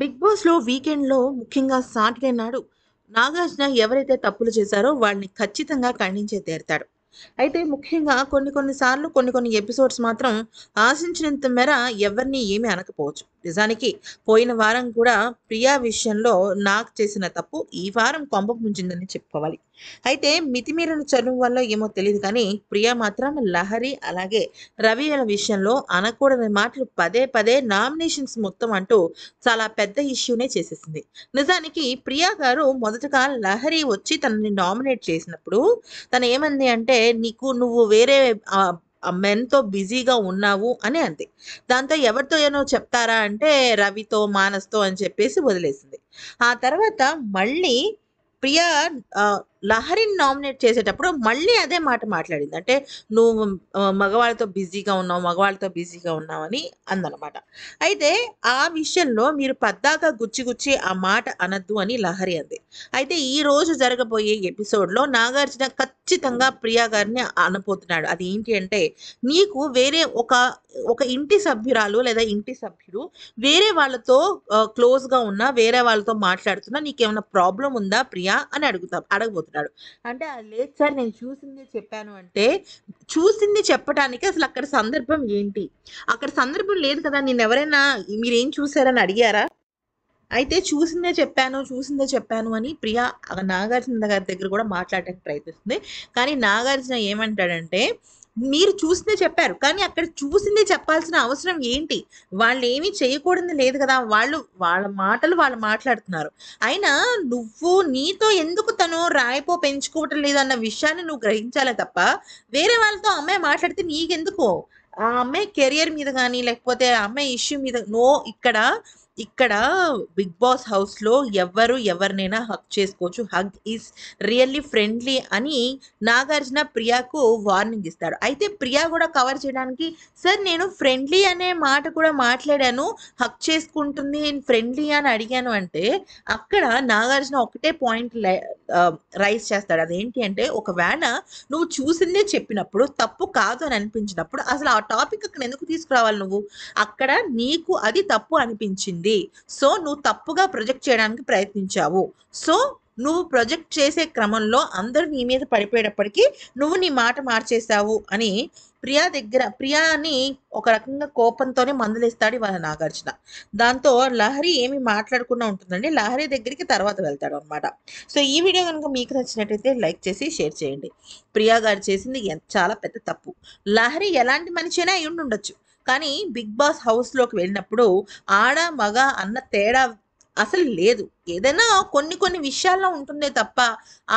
big boss లో weekend లో ముఖ్యంగా సాటర్డే నాడు నాగార్జున ఎవరైతే తప్పులు చేశారో వాడిని ఖచ్చితంగా ఖండించే తీరుతాడు అయితే ముఖ్యంగా కొన్ని కొన్ని సార్లు కొన్ని కొన్ని ఎపిసోడ్స్ మాత్రం ఆశించినంత మేర ఎవరిని ఏమీ అనకపోవచ్చు నిజానికి పోయిన వారం కూడా ప్రియా విషయంలో నాకు చేసిన తప్పు ఈ వారం కొంప ముంచిందని చెప్పుకోవాలి అయితే మితిమీరిన చదువు వల్ల ఏమో తెలియదు కానీ ప్రియా మాత్రం లహరి అలాగే రవిల విషయంలో అనకూడని మాటలు పదే పదే నామినేషన్స్ మొత్తం అంటూ చాలా పెద్ద ఇష్యూనే చేసేసింది నిజానికి ప్రియా గారు మొదటగా లహరి వచ్చి తనని నామినేట్ చేసినప్పుడు తను ఏమంది అంటే నీకు నువ్వు వేరే మెన్తో బిజీగా ఉన్నావు అని అంది దాంతో ఎవరితో ఏనో చెప్తారా అంటే రవితో మానస్తో అని చెప్పేసి వదిలేసింది ఆ తర్వాత మళ్ళీ ప్రియా లహరిని నామినేట్ చేసేటప్పుడు మళ్ళీ అదే మాట మాట్లాడింది అంటే నువ్వు మగవాళ్ళతో బిజీగా ఉన్నావు మగవాళ్ళతో బిజీగా ఉన్నావని అందనమాట అయితే ఆ విషయంలో మీరు పద్దాక గుచ్చి గుచ్చి ఆ మాట అనద్దు అని లహరి అంది అయితే ఈ రోజు జరగబోయే ఎపిసోడ్లో నాగార్జున ఖచ్చితంగా ప్రియా గారిని అనపోతున్నాడు అది ఏంటి అంటే నీకు వేరే ఒక ఒక ఇంటి సభ్యురాలు లేదా ఇంటి సభ్యుడు వేరే వాళ్ళతో క్లోజ్గా ఉన్నా వేరే వాళ్ళతో మాట్లాడుతున్నా నీకేమైనా ప్రాబ్లం ఉందా ప్రియా అని అడుగుతా అడగబోతున్నాడు అంటాడు అంటే అది లేదు సార్ నేను చూసింది చెప్పాను అంటే చూసింది చెప్పడానికి అసలు అక్కడ సందర్భం ఏంటి అక్కడ సందర్భం లేదు కదా నేను ఎవరైనా మీరు ఏం చూసారని అడిగారా అయితే చూసిందే చెప్పాను చూసిందే చెప్పాను అని ప్రియా నాగార్జున గారి దగ్గర కూడా మాట్లాడటానికి ప్రయత్నిస్తుంది కానీ నాగార్జున ఏమంటాడంటే మీరు చూసిందే చెప్పారు కానీ అక్కడ చూసిందే చెప్పాల్సిన అవసరం ఏంటి వాళ్ళు ఏమీ చేయకూడదు లేదు కదా వాళ్ళు వాళ్ళ మాటలు వాళ్ళు మాట్లాడుతున్నారు అయినా నువ్వు నీతో ఎందుకు తను రాయిపో పెంచుకోవటం లేదు అన్న విషయాన్ని నువ్వు గ్రహించాలి తప్ప వేరే వాళ్ళతో అమ్మాయి మాట్లాడితే నీకెందుకు ఆ అమ్మాయి కెరియర్ మీద కానీ లేకపోతే ఆ అమ్మాయి ఇష్యూ మీద నో ఇక్కడ ఇక్కడ బిగ్ బాస్ హౌస్లో ఎవరు ఎవరినైనా హక్ చేసుకోవచ్చు హగ్ ఈజ్ రియల్లీ ఫ్రెండ్లీ అని నాగార్జున ప్రియాకు వార్నింగ్ ఇస్తాడు అయితే ప్రియా కూడా కవర్ చేయడానికి సార్ నేను ఫ్రెండ్లీ అనే మాట కూడా మాట్లాడాను హక్ చేసుకుంటుంది ఫ్రెండ్లీ అని అడిగాను అంటే అక్కడ నాగార్జున ఒకటే పాయింట్ రైస్ చేస్తాడు అదేంటి అంటే ఒకవేళ నువ్వు చూసిందే చెప్పినప్పుడు తప్పు కాదు అని అనిపించినప్పుడు అసలు ఆ టాపిక్ అక్కడ ఎందుకు తీసుకురావాలి నువ్వు అక్కడ నీకు అది తప్పు అనిపించింది జరిగింది సో నువ్వు తప్పుగా ప్రొజెక్ట్ చేయడానికి ప్రయత్నించావు సో నువ్వు ప్రొజెక్ట్ చేసే క్రమంలో అందరూ నీ మీద పడిపోయేటప్పటికీ నువ్వు నీ మాట మార్చేశావు అని ప్రియా దగ్గర ప్రియాని ఒక రకంగా కోపంతోనే మందులేస్తాడు వాళ్ళ నాగార్జున దాంతో లహరి ఏమి మాట్లాడకుండా ఉంటుందండి లహరి దగ్గరికి తర్వాత వెళ్తాడు అనమాట సో ఈ వీడియో కనుక మీకు నచ్చినట్టయితే లైక్ చేసి షేర్ చేయండి ప్రియా గారు చేసింది చాలా పెద్ద తప్పు లహరి ఎలాంటి అయినా అయి ఉండొచ్చు కానీ బిగ్ బాస్ హౌస్లోకి వెళ్ళినప్పుడు ఆడ మగ అన్న తేడా అసలు లేదు ఏదైనా కొన్ని కొన్ని విషయాల్లో ఉంటుందే తప్ప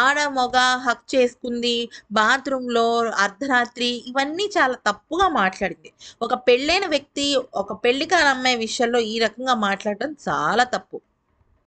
ఆడ మగ హక్ చేసుకుంది బాత్రూంలో అర్ధరాత్రి ఇవన్నీ చాలా తప్పుగా మాట్లాడింది ఒక పెళ్ళైన వ్యక్తి ఒక పెళ్లి అమ్మాయి విషయంలో ఈ రకంగా మాట్లాడటం చాలా తప్పు